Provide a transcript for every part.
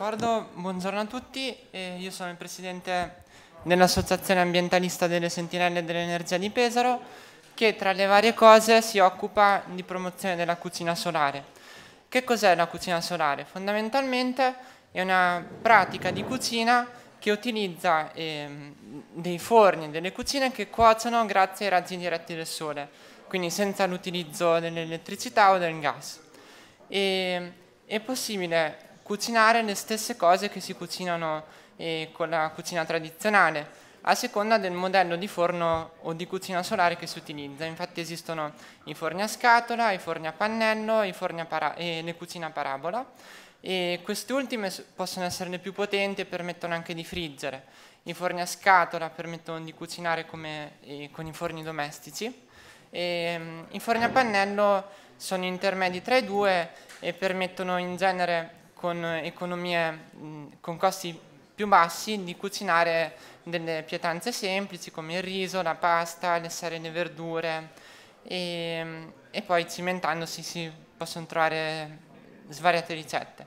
D'accordo, buongiorno a tutti, eh, io sono il presidente dell'Associazione Ambientalista delle Sentinelle dell'Energia di Pesaro che tra le varie cose si occupa di promozione della cucina solare. Che cos'è la cucina solare? Fondamentalmente è una pratica di cucina che utilizza eh, dei forni, delle cucine che cuociono grazie ai raggi diretti del sole, quindi senza l'utilizzo dell'elettricità o del gas. E, è possibile cucinare le stesse cose che si cucinano eh, con la cucina tradizionale, a seconda del modello di forno o di cucina solare che si utilizza. Infatti esistono i forni a scatola, i forni a pannello i forni a e le cucine a parabola. E queste ultime possono essere le più potenti e permettono anche di friggere. I forni a scatola permettono di cucinare come eh, con i forni domestici. E, ehm, I forni a pannello sono intermedi tra i due e permettono in genere con economie, con costi più bassi di cucinare delle pietanze semplici come il riso, la pasta, le serene verdure e, e poi cimentandosi si possono trovare svariate ricette.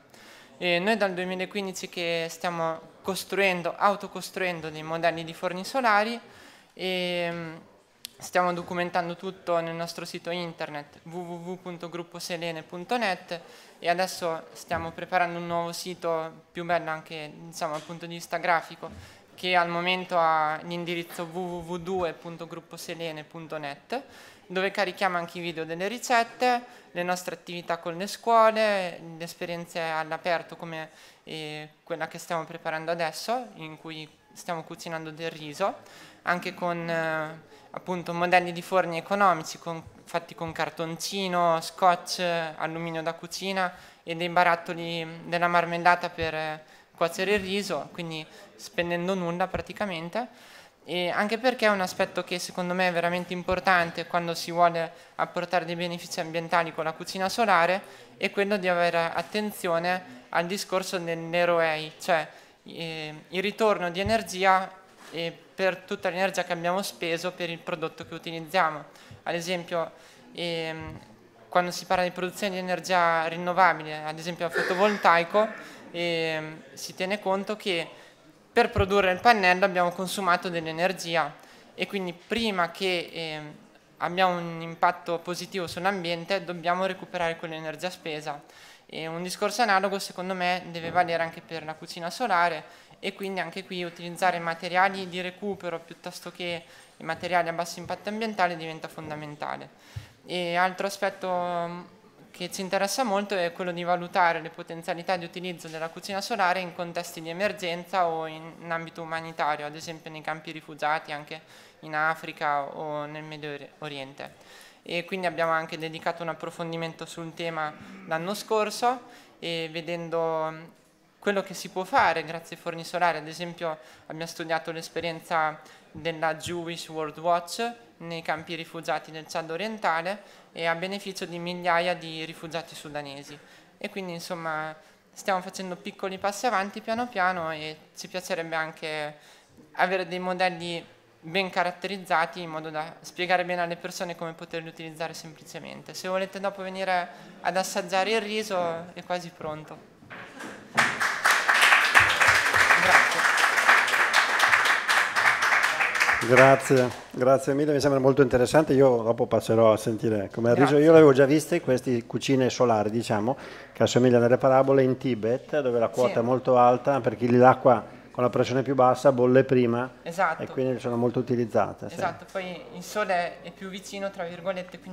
E noi dal 2015 che stiamo costruendo, autocostruendo dei modelli di forni solari e Stiamo documentando tutto nel nostro sito internet www.grupposelene.net e adesso stiamo preparando un nuovo sito più bello anche insomma, dal punto di vista grafico che al momento ha l'indirizzo www.grupposelene.net dove carichiamo anche i video delle ricette, le nostre attività con le scuole, le esperienze all'aperto come eh, quella che stiamo preparando adesso, in cui stiamo cucinando del riso, anche con eh, appunto modelli di forni economici con, fatti con cartoncino, scotch, alluminio da cucina e dei barattoli della marmellata per eh, cuocere il riso, quindi spendendo nulla praticamente. E anche perché è un aspetto che secondo me è veramente importante quando si vuole apportare dei benefici ambientali con la cucina solare è quello di avere attenzione al discorso del nero EI, cioè eh, il ritorno di energia eh, per tutta l'energia che abbiamo speso per il prodotto che utilizziamo. Ad esempio eh, quando si parla di produzione di energia rinnovabile, ad esempio al fotovoltaico, ehm, si tiene conto che per produrre il pannello abbiamo consumato dell'energia e quindi prima che eh, abbia un impatto positivo sull'ambiente dobbiamo recuperare quell'energia spesa. E un discorso analogo secondo me deve mm. valere anche per la cucina solare e quindi anche qui utilizzare materiali di recupero piuttosto che materiali a basso impatto ambientale diventa fondamentale. E altro aspetto che ci interessa molto è quello di valutare le potenzialità di utilizzo della cucina solare in contesti di emergenza o in, in ambito umanitario, ad esempio nei campi rifugiati anche in Africa o nel Medio Oriente. E quindi abbiamo anche dedicato un approfondimento sul tema l'anno scorso e vedendo quello che si può fare grazie ai forni solari, ad esempio abbiamo studiato l'esperienza della Jewish World Watch nei campi rifugiati del Chad orientale e a beneficio di migliaia di rifugiati sudanesi e quindi insomma stiamo facendo piccoli passi avanti piano piano e ci piacerebbe anche avere dei modelli ben caratterizzati in modo da spiegare bene alle persone come poterli utilizzare semplicemente. Se volete dopo venire ad assaggiare il riso è quasi pronto. Grazie, grazie mille, mi sembra molto interessante. Io dopo passerò a sentire come ha riso. Io l'avevo già viste queste cucine solari, diciamo, che assomigliano alle parabole in Tibet, dove la quota sì. è molto alta perché l'acqua con la pressione più bassa bolle prima esatto. e quindi sono molto utilizzate. Esatto, sì. poi il sole è più vicino, tra virgolette,